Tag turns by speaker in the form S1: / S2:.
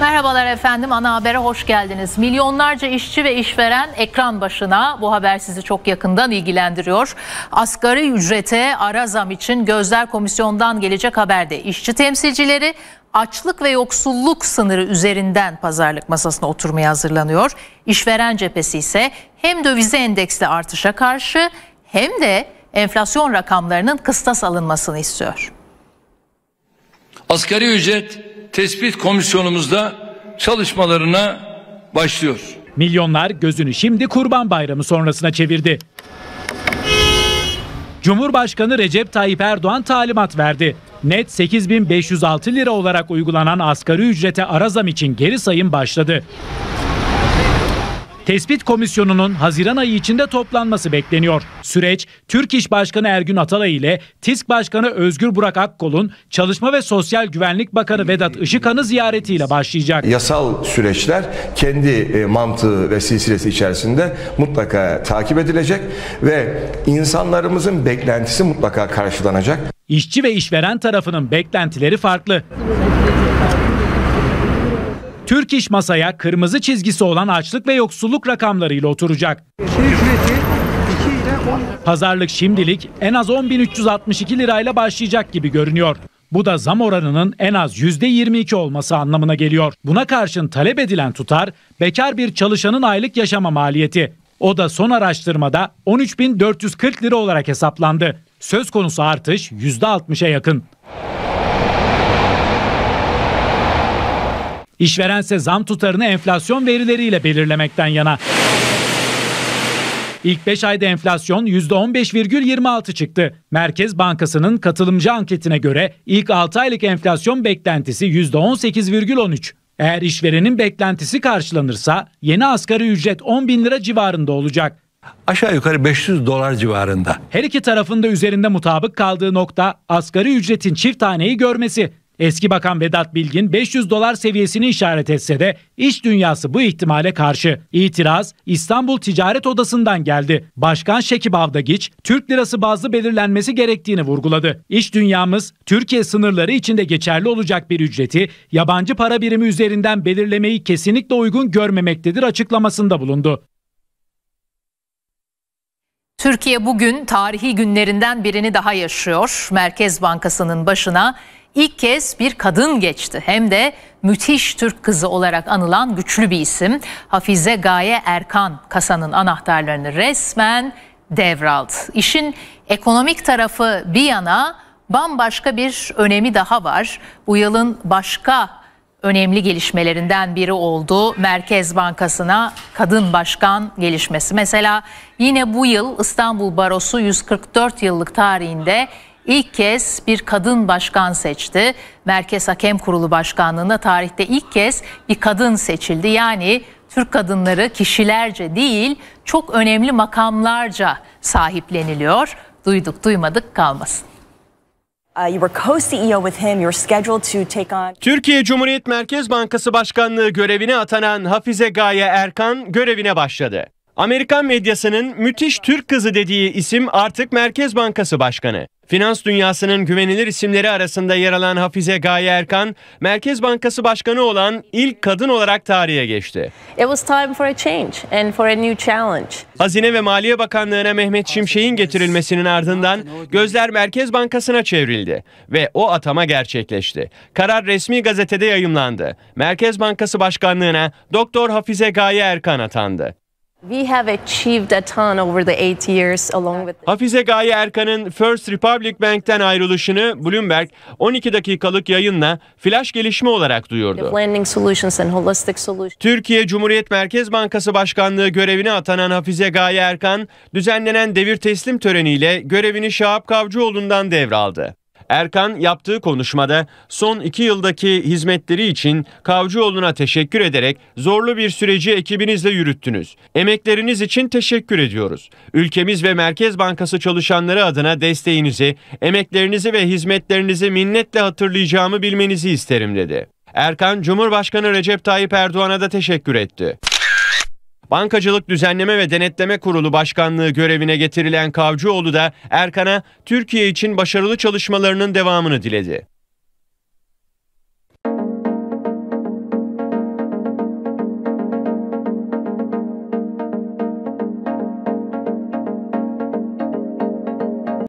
S1: Merhabalar efendim ana habere hoş geldiniz. Milyonlarca işçi ve işveren ekran başına bu haber sizi çok yakından ilgilendiriyor. Asgari ücrete ara zam için gözler komisyondan gelecek haberde işçi temsilcileri açlık ve yoksulluk sınırı üzerinden pazarlık masasına oturmaya hazırlanıyor. İşveren cephesi ise hem dövize endeksli artışa karşı hem de enflasyon rakamlarının kıstas
S2: alınmasını istiyor. Asgari ücret tespit komisyonumuzda çalışmalarına başlıyor. Milyonlar gözünü şimdi Kurban Bayramı sonrasına çevirdi. Cumhurbaşkanı Recep Tayyip Erdoğan talimat verdi. Net 8506 lira olarak uygulanan asgari ücrete ara zam için geri sayım başladı tespit komisyonunun Haziran ayı içinde toplanması bekleniyor. Süreç Türk İş Başkanı Ergün Atalay ile TİSK Başkanı Özgür Burak Akkol'un Çalışma ve Sosyal Güvenlik Bakanı Vedat Işıkan'ı ziyaretiyle
S3: başlayacak. Yasal süreçler kendi e, mantığı ve silsilesi içerisinde mutlaka takip edilecek ve insanlarımızın beklentisi mutlaka karşılanacak.
S2: İşçi ve işveren tarafının beklentileri farklı. Türk iş masaya kırmızı çizgisi olan açlık ve yoksulluk rakamlarıyla oturacak. Pazarlık şimdilik en az 10.362 lirayla başlayacak gibi görünüyor. Bu da zam oranının en az %22 olması anlamına geliyor. Buna karşın talep edilen tutar bekar bir çalışanın aylık yaşama maliyeti. O da son araştırmada 13.440 lira olarak hesaplandı. Söz konusu artış %60'a yakın. İşveren ise zam tutarını enflasyon verileriyle belirlemekten yana. İlk 5 ayda enflasyon %15,26 çıktı. Merkez Bankası'nın katılımcı anketine göre ilk 6 aylık enflasyon beklentisi %18,13. Eğer işverenin beklentisi karşılanırsa yeni asgari ücret 10 bin lira civarında olacak.
S3: Aşağı yukarı 500 dolar civarında.
S2: Her iki tarafın da üzerinde mutabık kaldığı nokta asgari ücretin çift taneyi görmesi. Eski Bakan Vedat Bilgin 500 dolar seviyesini işaret etse de iş dünyası bu ihtimale karşı. İtiraz İstanbul Ticaret Odası'ndan geldi. Başkan Şekip Avdagiç Türk lirası bazlı belirlenmesi gerektiğini vurguladı. İş dünyamız Türkiye sınırları içinde geçerli olacak bir ücreti yabancı para birimi üzerinden belirlemeyi kesinlikle uygun görmemektedir açıklamasında bulundu.
S1: Türkiye bugün tarihi günlerinden birini daha yaşıyor. Merkez Bankası'nın başına ilk kez bir kadın geçti. Hem de müthiş Türk kızı olarak anılan güçlü bir isim. Hafize Gaye Erkan kasanın anahtarlarını resmen devraldı. İşin ekonomik tarafı bir yana bambaşka bir önemi daha var. Bu yılın başka önemli gelişmelerinden biri oldu. Merkez Bankası'na kadın başkan gelişmesi. Mesela yine bu yıl İstanbul Barosu 144 yıllık tarihinde ilk kez bir kadın başkan seçti. Merkez Hakem Kurulu Başkanlığı'nda tarihte ilk kez bir kadın seçildi. Yani Türk kadınları kişilerce değil çok önemli makamlarca sahipleniliyor. Duyduk duymadık kalmasın.
S3: Türkiye Cumhuriyet Merkez Bankası Başkanlığı görevine atanan Hafize Gaye Erkan görevine başladı. Amerikan medyasının müthiş Türk kızı dediği isim artık Merkez Bankası Başkanı. Finans dünyasının güvenilir isimleri arasında yer alan Hafize Gaye Erkan, Merkez Bankası Başkanı olan ilk kadın olarak tarihe geçti.
S1: It was time for a change and for a new challenge.
S3: Hazine ve Maliye Bakanlığı'na Mehmet Şimşek'in getirilmesinin ardından gözler Merkez Bankası'na çevrildi ve o atama gerçekleşti. Karar resmi gazetede yayımlandı. Merkez Bankası Başkanlığı'na Doktor Hafize Gaye Erkan atandı. Hafize Gaye Erkan'ın First Republic Bank'ten ayrılışını Bloomberg 12 dakikalık yayınla flash gelişme olarak duyurdu. Türkiye Cumhuriyet Merkez Bankası Başkanlığı görevine atanan Hafize Gaye Erkan düzenlenen devir teslim töreniyle görevini Şahap Kavcıoğlu'ndan devraldı. Erkan yaptığı konuşmada son iki yıldaki hizmetleri için Kavcıoğlu'na teşekkür ederek zorlu bir süreci ekibinizle yürüttünüz. Emekleriniz için teşekkür ediyoruz. Ülkemiz ve Merkez Bankası çalışanları adına desteğinizi, emeklerinizi ve hizmetlerinizi minnetle hatırlayacağımı bilmenizi isterim dedi. Erkan, Cumhurbaşkanı Recep Tayyip Erdoğan'a da teşekkür etti. Bankacılık Düzenleme ve Denetleme Kurulu Başkanlığı görevine getirilen Kavcıoğlu da Erkan'a Türkiye için başarılı çalışmalarının devamını diledi.